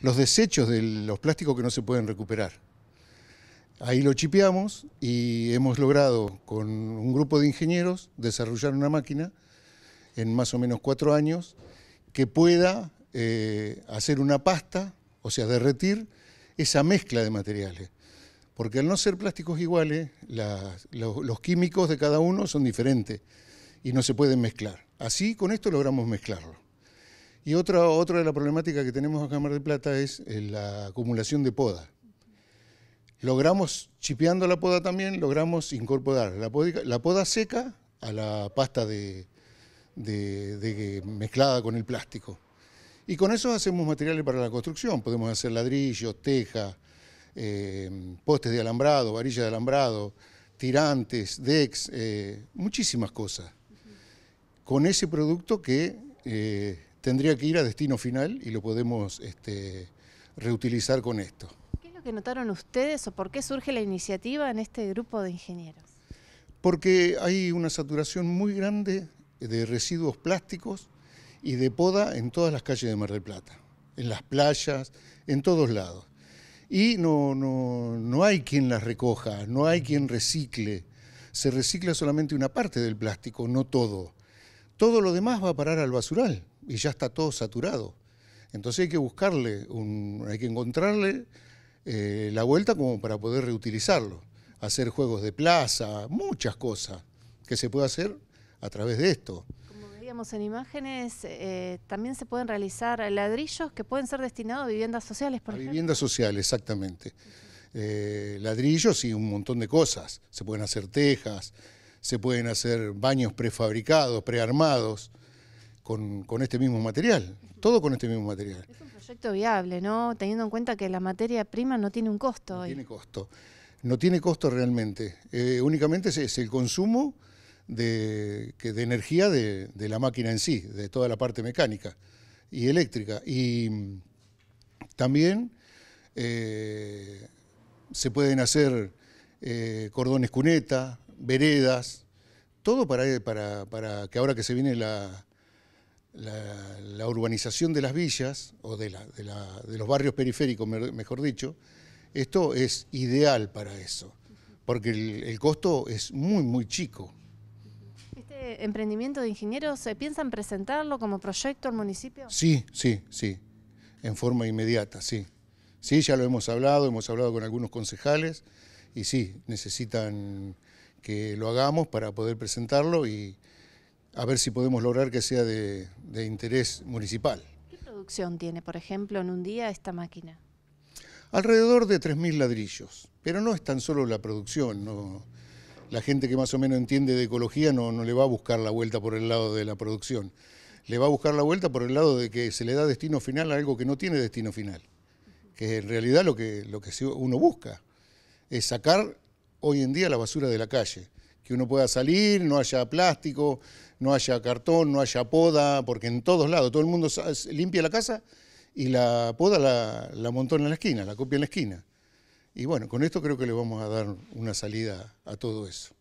los desechos de los plásticos que no se pueden recuperar. Ahí lo chipeamos y hemos logrado con un grupo de ingenieros desarrollar una máquina en más o menos cuatro años que pueda eh, hacer una pasta, o sea, derretir esa mezcla de materiales. Porque al no ser plásticos iguales, los químicos de cada uno son diferentes y no se pueden mezclar. Así con esto logramos mezclarlo. Y otra, otra de las problemáticas que tenemos acá en Mar del Plata es eh, la acumulación de poda. Logramos, chipeando la poda también, logramos incorporar la poda, seca a la pasta de, mezclada con el plástico. Y con eso hacemos materiales para la construcción. Podemos hacer ladrillos, tejas, eh, postes de alambrado, varillas de alambrado, tirantes, decks, eh, muchísimas cosas. Con ese producto que tendría que ir a destino final y lo podemos este, reutilizar con esto. ¿Qué es lo que notaron ustedes o por qué surge la iniciativa en este grupo de ingenieros? Porque hay una saturación muy grande de residuos plásticos y de poda en todas las calles de Mar del Plata, en las playas, en todos lados. Y no, no, no hay quien las recoja, no hay quien recicle. Se recicla solamente una parte del plástico, no todo todo lo demás va a parar al basural y ya está todo saturado. Entonces hay que buscarle, un, hay que encontrarle eh, la vuelta como para poder reutilizarlo, hacer juegos de plaza, muchas cosas que se puede hacer a través de esto. Como veíamos en imágenes, eh, también se pueden realizar ladrillos que pueden ser destinados a viviendas sociales, por a Viviendas sociales, exactamente. Eh, ladrillos y un montón de cosas. Se pueden hacer tejas, se pueden hacer baños prefabricados, prearmados, con, con este mismo material, todo con este mismo material. Es un proyecto viable, ¿no? Teniendo en cuenta que la materia prima no tiene un costo. No tiene costo, no tiene costo realmente, eh, únicamente es, el consumo de, energía de, la máquina en sí, de toda la parte mecánica y eléctrica. Y mm, también eh, se pueden hacer eh, cordones cuneta, veredas, todo para, para que ahora que se viene la, la, urbanización de las villas, o de, de, los barrios periféricos, mejor dicho, esto es ideal para eso, porque el, costo es muy, muy chico. ¿Este emprendimiento de ingenieros, se piensan presentarlo como proyecto al municipio? Sí, sí, sí, en forma inmediata, sí. Sí, ya lo hemos hablado, hemos hablado con algunos concejales, y sí, necesitan que lo hagamos para poder presentarlo y a ver si podemos lograr que sea de, interés municipal. ¿Qué producción tiene, por ejemplo, en un día esta máquina? Alrededor de 3.000 ladrillos, pero no es tan solo la producción, la gente que más o menos entiende de ecología no, le va a buscar la vuelta por el lado de la producción, le va a buscar la vuelta por el lado de que se le da destino final a algo que no tiene destino final, que en realidad lo que, lo que uno busca, es sacar hoy en día la basura de la calle. Que uno pueda salir, no haya plástico, no haya cartón, no haya poda, porque en todos lados todo el mundo limpia la casa y la poda la, la en la esquina, la copia en la esquina. Y bueno, con esto creo que le vamos a dar una salida a todo eso.